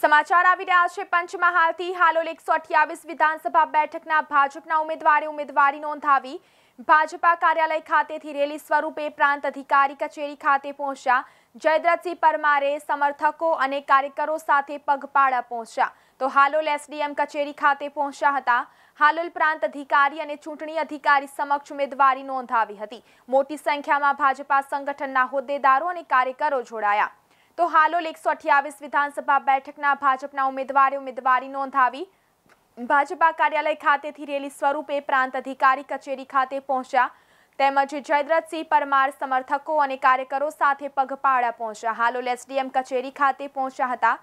સમાચાર આવી રહ્યા છે પંચમહાલથી હાલોલ એકસો અઠ્યાવીસ વિધાનસભા બેઠકના ભાજપના ઉમેદવારે ઉમેદવારી નોંધાવી ભાજપા કાર્યાલય ખાતેથી રેલી સ્વરૂપે પ્રાંત અધિકારી કચેરી ખાતે પહોંચ્યા જયદ્રથસિંહ પરમારે સમર્થકો અને કાર્યકરો સાથે પગપાળા પહોંચ્યા તો હાલોલ એસડીએમ કચેરી ખાતે પહોંચ્યા હતા હાલોલ પ્રાંત અધિકારી અને ચૂંટણી અધિકારી સમક્ષ ઉમેદવારી નોંધાવી હતી મોટી સંખ્યામાં ભાજપા સંગઠનના હોદ્દેદારો અને કાર્યકરો જોડાયા તો હાલોલ એકસો વિધાનસભા બેઠકના ભાજપના ઉમેદવારે ઉમેદવારી નોંધાવી ભાજપા કાર્યાલય ખાતેથી રેલી સ્વરૂપે પ્રાંત અધિકારી કચેરી ખાતે પહોંચ્યા તેમજ જયદ્રથસિંહ પરમાર સમર્થકો અને કાર્યકરો સાથે પગપાળા પહોંચ્યા હાલોલ એસડીએમ કચેરી ખાતે પહોંચ્યા હતા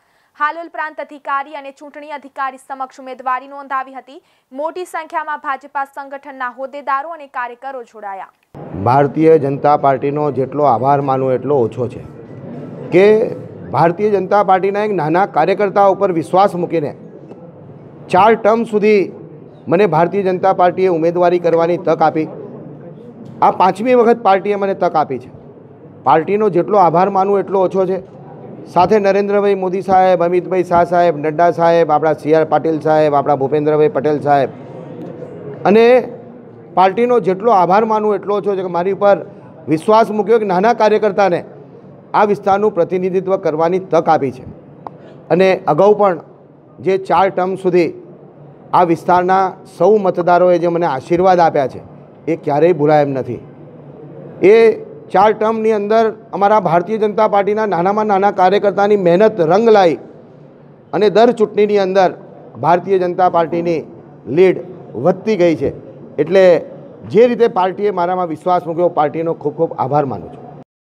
હાલોલ પ્રાંત અધિકારી અને ચૂંટણી અધિકારી સમક્ષ ઉમેદવારી નોંધાવી હતી મોટી સંખ્યામાં ભાજપા સંગઠનના હોદ્દેદારો અને કાર્યકરો જોડાયા ભારતીય જનતા પાર્ટીનો જેટલો આભાર માનવો એટલો ઓછો છે કે ભારતીય જનતા પાર્ટીના એક નાના કાર્યકર્તા ઉપર વિશ્વાસ મૂકીને ચાર ટર્મ સુધી મને ભારતીય જનતા પાર્ટીએ ઉમેદવારી કરવાની તક આપી આ પાંચમી વખત પાર્ટીએ મને તક આપી છે પાર્ટીનો જેટલો આભાર માનું એટલો ઓછો છે સાથે નરેન્દ્રભાઈ મોદી સાહેબ અમિતભાઈ શાહ સાહેબ નડ્ડા સાહેબ આપણા સી આર પાટીલ સાહેબ આપણા ભૂપેન્દ્રભાઈ પટેલ સાહેબ અને પાર્ટીનો જેટલો આભાર માનવું એટલો ઓછો છે કે મારી ઉપર વિશ્વાસ મૂક્યો કે નાના કાર્યકર્તાને આ વિસ્તારનું પ્રતિનિધિત્વ કરવાની તક આપી છે અને અગાઉ પણ જે ચાર ટર્મ સુધી આ વિસ્તારના સૌ મતદારોએ જે મને આશીર્વાદ આપ્યા છે એ ક્યારેય ભૂલાય એમ નથી એ ચાર ટર્મની અંદર અમારા ભારતીય જનતા પાર્ટીના નાનામાં નાના કાર્યકર્તાની મહેનત રંગ લાવી અને દર ચૂંટણીની અંદર ભારતીય જનતા પાર્ટીની લીડ વધતી ગઈ છે એટલે જે રીતે પાર્ટીએ મારામાં વિશ્વાસ મૂક્યો પાર્ટીનો ખૂબ ખૂબ આભાર માનું છું